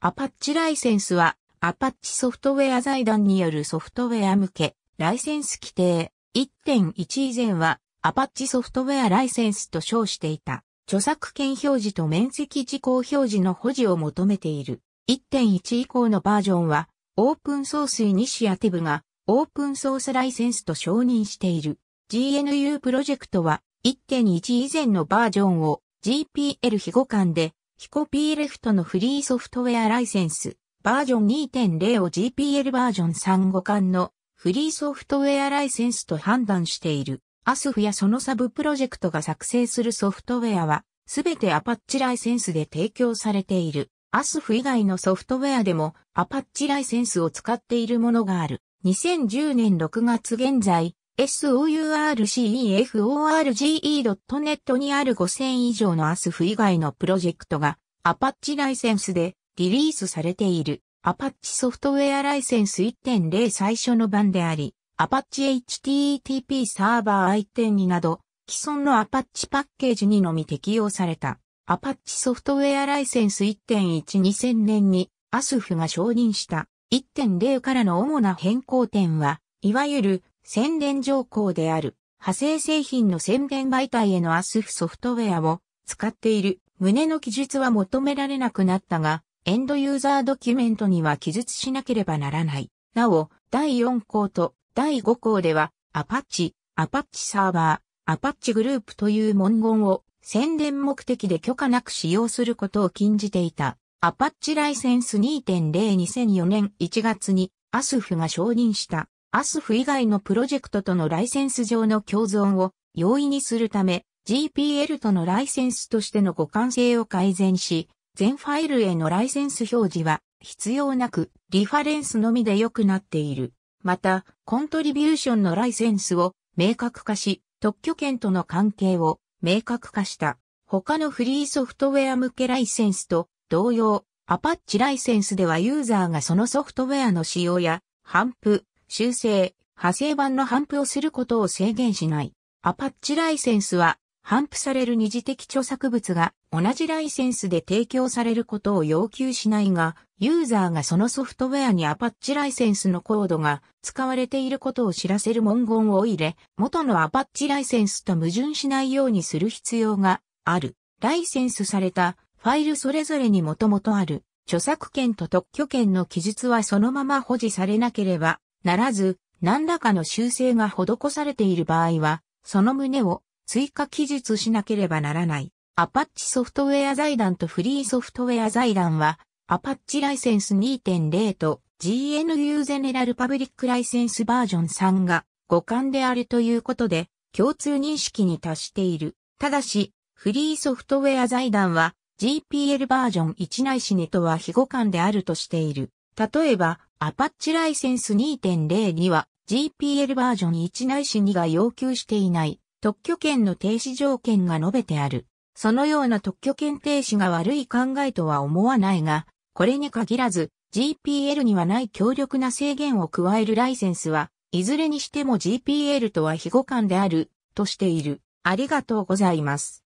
アパッチライセンスは、アパッチソフトウェア財団によるソフトウェア向け、ライセンス規定1.1以前は、アパッチソフトウェアライセンスと称していた、著作権表示と面積事項表示の保持を求めている。1.1以降のバージョンは、オープンソースイニシアティブが、オープンソースライセンスと承認している。GNU プロジェクトは、1.1以前のバージョンを GPL 非互換でヒコピーレフトのフリーソフトウェアライセンス、バージョン2.0を GPL バージョン3互換のフリーソフトウェアライセンスと判断している。アスフやそのサブプロジェクトが作成するソフトウェアは、すべてアパッチライセンスで提供されている。アスフ以外のソフトウェアでもアパッチライセンスを使っているものがある。2010年6月現在、sourceforge.net にある5000以上の ASF 以外のプロジェクトがアパッチライセンスでリリースされているアパッチソフトウェアライセンス1.0最初の版でありアパッチ h t t p サーバー i.2 など既存のアパッチパッケージにのみ適用されたアパッチソフトウェアライセンス1.12000年に ASF が承認した1.0からの主な変更点は、いわゆる宣伝条項である、派生製品の宣伝媒体へのアスフソフトウェアを使っている旨の記述は求められなくなったが、エンドユーザードキュメントには記述しなければならない。なお、第4項と第5項では、アパッチ、アパッチサーバー、アパッチグループという文言を宣伝目的で許可なく使用することを禁じていた。アパッチライセンス2.02004年1月にアスフが承認した。アスフ以外のプロジェクトとのライセンス上の共存を容易にするため、GPL とのライセンスとしての互換性を改善し、全ファイルへのライセンス表示は必要なくリファレンスのみで良くなっている。また、コントリビューションのライセンスを明確化し、特許権との関係を明確化した。他のフリーソフトウェア向けライセンスと同様、アパッチライセンスではユーザーがそのソフトウェアの使用や、ハンプ、修正、派生版の反布をすることを制限しない。アパッチライセンスは、反布される二次的著作物が同じライセンスで提供されることを要求しないが、ユーザーがそのソフトウェアにアパッチライセンスのコードが使われていることを知らせる文言を入れ、元のアパッチライセンスと矛盾しないようにする必要がある。ライセンスされたファイルそれぞれにもともとある著作権と特許権の記述はそのまま保持されなければならず、何らかの修正が施されている場合は、その旨を追加記述しなければならない。アパッチソフトウェア財団とフリーソフトウェア財団は、アパッチライセンス2.0と GNU ゼネラルパブリックライセンスバージョン3が互換であるということで、共通認識に達している。ただし、フリーソフトウェア財団は GPL バージョン1ないしとは非互換であるとしている。例えば、アパッチライセンス2.0には GPL バージョン1ないし2が要求していない特許権の停止条件が述べてある。そのような特許権停止が悪い考えとは思わないが、これに限らず GPL にはない強力な制限を加えるライセンスは、いずれにしても GPL とは非互換である、としている。ありがとうございます。